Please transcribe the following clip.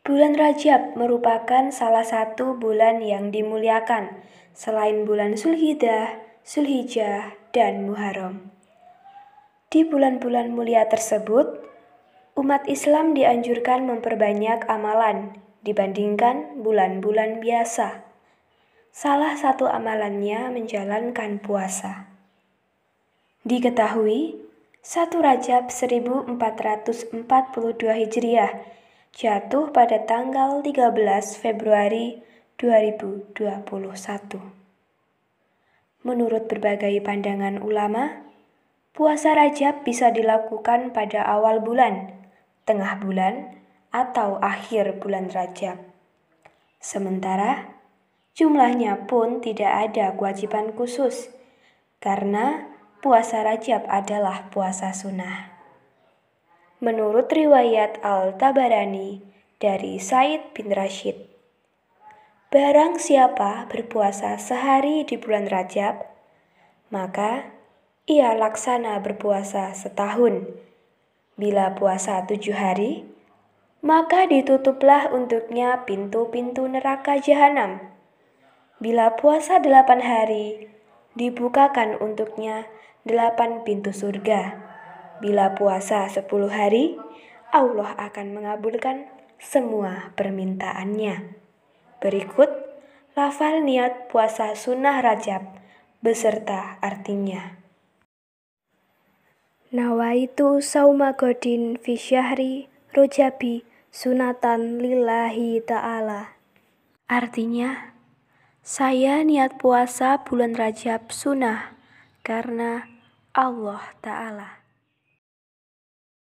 Bulan Rajab merupakan salah satu bulan yang dimuliakan selain bulan Sulhidah, Sulhijah, dan Muharram. Di bulan-bulan mulia tersebut, umat Islam dianjurkan memperbanyak amalan dibandingkan bulan-bulan biasa. Salah satu amalannya menjalankan puasa. Diketahui, satu Rajab 1442 Hijriah jatuh pada tanggal 13 Februari 2021. Menurut berbagai pandangan ulama, puasa Rajab bisa dilakukan pada awal bulan, tengah bulan, atau akhir bulan Rajab. Sementara jumlahnya pun tidak ada kewajiban khusus, karena puasa Rajab adalah puasa sunnah menurut riwayat Al-Tabarani dari Said bin Rashid. Barang siapa berpuasa sehari di bulan Rajab, maka ia laksana berpuasa setahun. Bila puasa tujuh hari, maka ditutuplah untuknya pintu-pintu neraka jahanam. Bila puasa delapan hari, dibukakan untuknya delapan pintu surga. Bila puasa 10 hari, Allah akan mengabulkan semua permintaannya. Berikut lafal niat puasa sunnah rajab beserta artinya. Nawaitu sauma godin fi syahri rojabi sunatan lillahi ta'ala. Artinya, saya niat puasa bulan Rajab sunnah karena Allah Ta'ala.